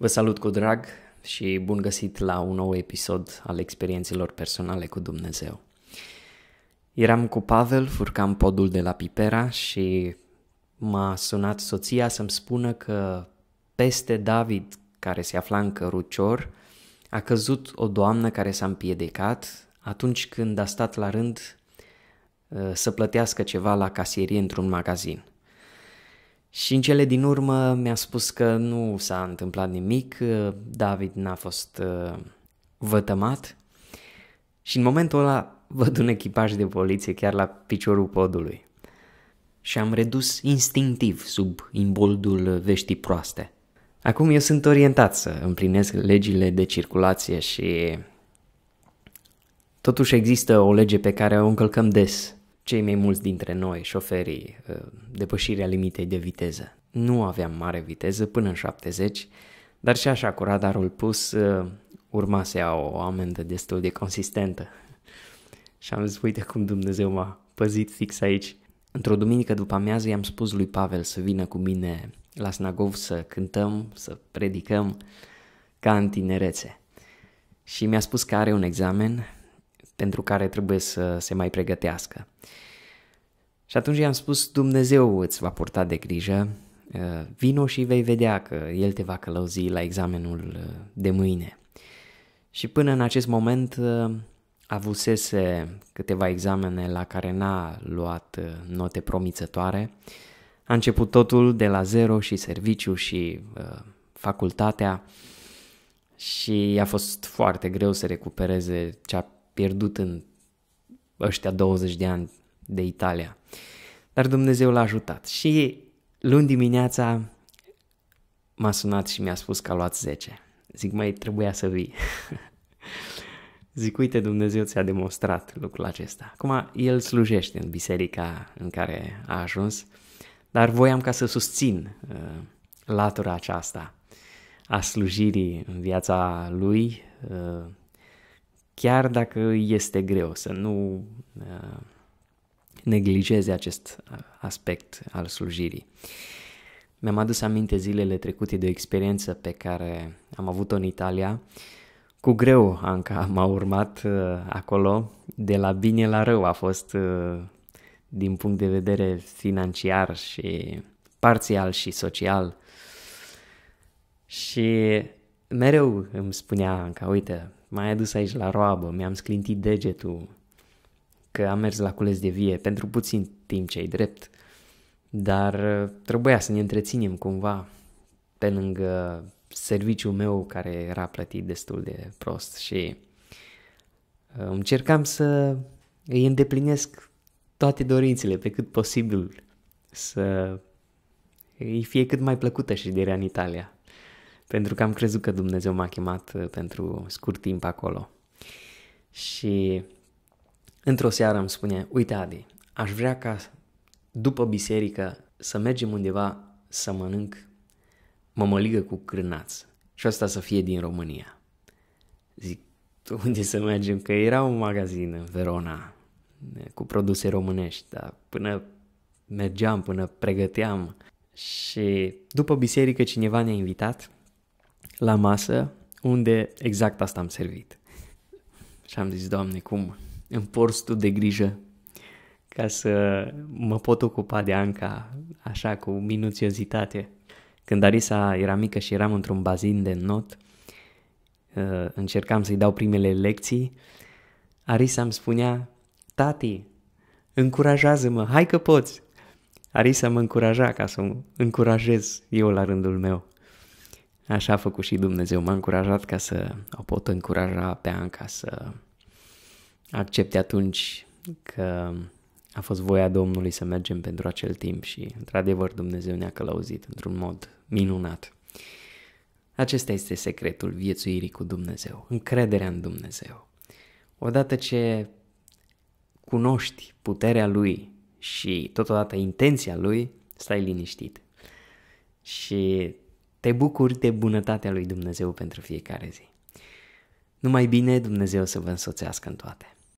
Vă salut cu drag și bun găsit la un nou episod al experiențelor personale cu Dumnezeu. Eram cu Pavel, furcam podul de la Pipera și m-a sunat soția să-mi spună că peste David, care se afla în cărucior, a căzut o doamnă care s-a împiedecat atunci când a stat la rând uh, să plătească ceva la casierie într-un magazin. Și în cele din urmă mi-a spus că nu s-a întâmplat nimic, uh, David n-a fost uh, vătămat și în momentul ăla văd un echipaj de poliție chiar la piciorul podului. Și am redus instinctiv sub imboldul veștii proaste. Acum eu sunt orientat să împlinesc legile de circulație și Totuși există o lege pe care o încălcăm des cei mai mulți dintre noi, șoferii, ă, depășirea limitei de viteză. Nu aveam mare viteză până în 70, dar și așa cu radarul pus ă, urma să iau o amendă destul de consistentă. și am zis, uite cum Dumnezeu m-a păzit fix aici. Într-o duminică după amiază i-am spus lui Pavel să vină cu mine la Snagov să cântăm, să predicăm ca în tinerețe. Și mi-a spus că are un examen pentru care trebuie să se mai pregătească. Și atunci i-am spus, Dumnezeu îți va purta de grijă, uh, vino și vei vedea că El te va călăuzi la examenul uh, de mâine. Și până în acest moment uh, avusese câteva examene la care n-a luat note promițătoare. A început totul de la zero și serviciu și uh, facultatea și a fost foarte greu să recupereze a pierdut în ăștia 20 de ani de Italia. Dar Dumnezeu l-a ajutat și luni dimineața m-a sunat și mi-a spus că a luat 10. Zic, mai trebuia să vii. Zic, uite, Dumnezeu ți-a demonstrat lucrul acesta. Acum, el slujește în biserica în care a ajuns, dar voiam ca să susțin uh, latura aceasta a slujirii în viața lui, uh, chiar dacă este greu, să nu uh, neglijeze acest uh, aspect al slujirii. Mi-am adus aminte zilele trecute de o experiență pe care am avut-o în Italia. Cu greu, Anca, m-a urmat uh, acolo. De la bine la rău a fost din punct de vedere financiar și parțial și social. Și mereu îmi spunea Anca, uite, m-ai adus aici la roabă, mi-am sclintit degetul, că am mers la cules de vie pentru puțin timp ce drept, dar uh, trebuia să ne întreținem cumva pe lângă serviciul meu care era plătit destul de prost și uh, încercam să îi îndeplinesc toate dorințele pe cât posibil să îi fie cât mai plăcută și de în Italia pentru că am crezut că Dumnezeu m-a chemat uh, pentru scurt timp acolo. Și într-o seară îmi spune, uite Adi, aș vrea ca după biserică să mergem undeva să mănânc mămăligă cu crânați și asta să fie din România. Zic, unde să mergem? Că era un magazin în Verona eh, cu produse românești, dar până mergeam, până pregăteam și după biserică cineva ne-a invitat la masă unde exact asta am servit. Și am zis, Doamne, cum îmi porți tu de grijă ca să mă pot ocupa de Anca așa cu minuțiozitate. Când Arisa era mică și eram într-un bazin de not, uh, încercam să-i dau primele lecții, Arisa îmi spunea, tati, încurajează-mă, hai că poți! Arisa mă încuraja ca să încurajez eu la rândul meu. Așa a făcut și Dumnezeu. M-a încurajat ca să o pot încuraja pe Anca să accepte atunci că a fost voia Domnului să mergem pentru acel timp și, într-adevăr, Dumnezeu ne-a călăuzit într-un mod minunat. Acesta este secretul viețuirii cu Dumnezeu, încrederea în Dumnezeu. Odată ce cunoști puterea Lui și totodată intenția Lui, stai liniștit. Și te bucuri de bunătatea lui Dumnezeu pentru fiecare zi. Numai bine Dumnezeu să vă însoțească în toate.